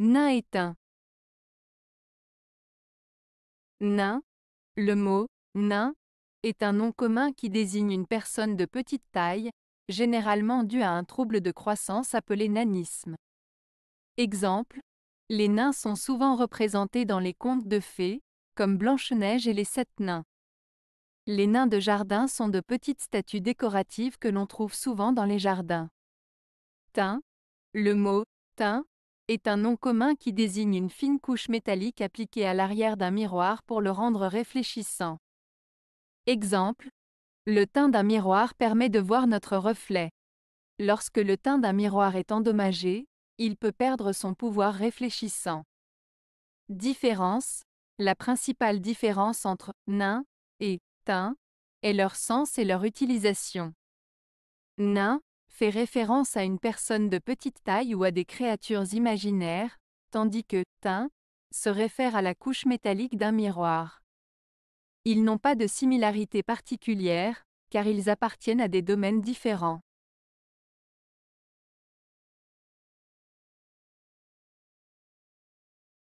Nain teint Nain. Le mot nain est un nom commun qui désigne une personne de petite taille, généralement due à un trouble de croissance appelé nanisme. Exemple, les nains sont souvent représentés dans les contes de fées, comme Blanche-Neige et les sept nains. Les nains de jardin sont de petites statues décoratives que l'on trouve souvent dans les jardins. Teint. Le mot teint est un nom commun qui désigne une fine couche métallique appliquée à l'arrière d'un miroir pour le rendre réfléchissant. Exemple. Le teint d'un miroir permet de voir notre reflet. Lorsque le teint d'un miroir est endommagé, il peut perdre son pouvoir réfléchissant. Différence. La principale différence entre nain et teint est leur sens et leur utilisation. Nain fait référence à une personne de petite taille ou à des créatures imaginaires, tandis que teint se réfère à la couche métallique d'un miroir. Ils n'ont pas de similarité particulière, car ils appartiennent à des domaines différents.